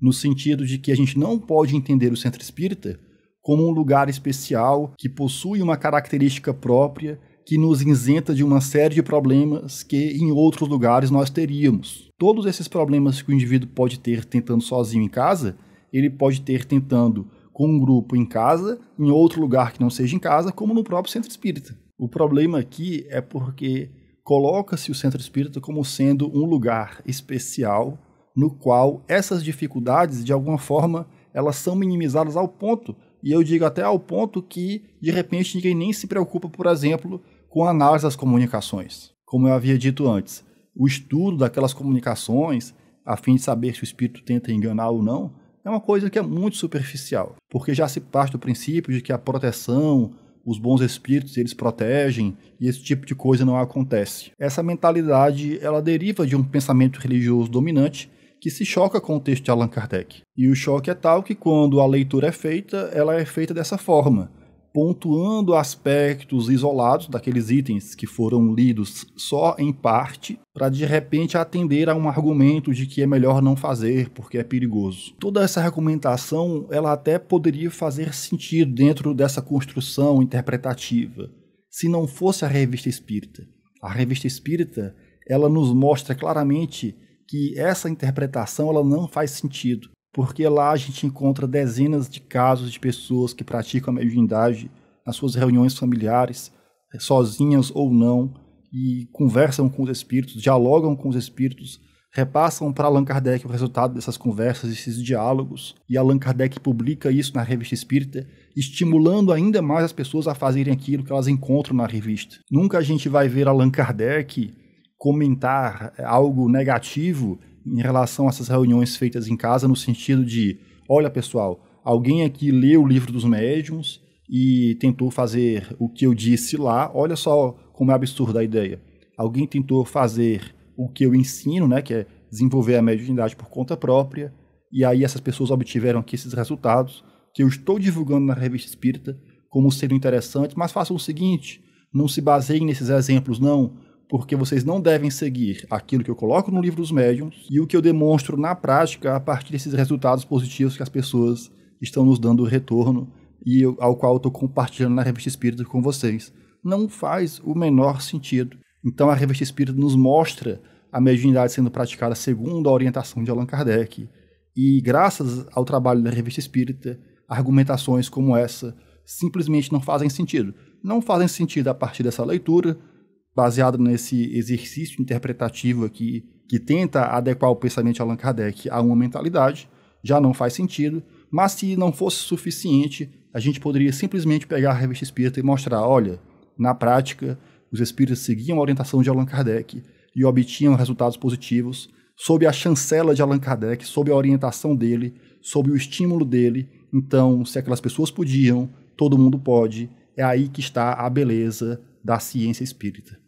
no sentido de que a gente não pode entender o centro espírita como um lugar especial que possui uma característica própria que nos isenta de uma série de problemas que em outros lugares nós teríamos. Todos esses problemas que o indivíduo pode ter tentando sozinho em casa, ele pode ter tentando com um grupo em casa, em outro lugar que não seja em casa, como no próprio centro espírita. O problema aqui é porque coloca-se o centro espírita como sendo um lugar especial no qual essas dificuldades, de alguma forma, elas são minimizadas ao ponto, e eu digo até ao ponto que, de repente, ninguém nem se preocupa, por exemplo, com a análise das comunicações. Como eu havia dito antes, o estudo daquelas comunicações, a fim de saber se o espírito tenta enganar ou não, é uma coisa que é muito superficial, porque já se parte do princípio de que a proteção, os bons espíritos eles protegem e esse tipo de coisa não acontece. Essa mentalidade ela deriva de um pensamento religioso dominante que se choca com o texto de Allan Kardec. E o choque é tal que quando a leitura é feita, ela é feita dessa forma, pontuando aspectos isolados daqueles itens que foram lidos só em parte, para de repente atender a um argumento de que é melhor não fazer porque é perigoso. Toda essa recomendação, ela até poderia fazer sentido dentro dessa construção interpretativa, se não fosse a Revista Espírita. A Revista Espírita, ela nos mostra claramente que essa interpretação ela não faz sentido, porque lá a gente encontra dezenas de casos de pessoas que praticam a mediunidade nas suas reuniões familiares, eh, sozinhas ou não, e conversam com os espíritos, dialogam com os espíritos, repassam para Allan Kardec o resultado dessas conversas, desses diálogos, e Allan Kardec publica isso na Revista Espírita, estimulando ainda mais as pessoas a fazerem aquilo que elas encontram na revista. Nunca a gente vai ver Allan Kardec comentar é, algo negativo em relação a essas reuniões feitas em casa, no sentido de: olha, pessoal, alguém aqui leu o livro dos médiums e tentou fazer o que eu disse lá, olha só como é absurda a ideia. Alguém tentou fazer o que eu ensino, né, que é desenvolver a mediunidade por conta própria, e aí essas pessoas obtiveram aqui esses resultados que eu estou divulgando na revista espírita como sendo interessante mas façam o seguinte, não se baseiem nesses exemplos, não porque vocês não devem seguir aquilo que eu coloco no livro dos médiums e o que eu demonstro na prática a partir desses resultados positivos que as pessoas estão nos dando retorno e eu, ao qual eu estou compartilhando na Revista Espírita com vocês. Não faz o menor sentido. Então a Revista Espírita nos mostra a mediunidade sendo praticada segundo a orientação de Allan Kardec. E graças ao trabalho da Revista Espírita, argumentações como essa simplesmente não fazem sentido. Não fazem sentido a partir dessa leitura, baseado nesse exercício interpretativo aqui, que tenta adequar o pensamento de Allan Kardec a uma mentalidade, já não faz sentido, mas se não fosse suficiente, a gente poderia simplesmente pegar a revista espírita e mostrar: olha, na prática, os espíritas seguiam a orientação de Allan Kardec e obtinham resultados positivos sob a chancela de Allan Kardec, sob a orientação dele, sob o estímulo dele. Então, se aquelas pessoas podiam, todo mundo pode. É aí que está a beleza da ciência espírita.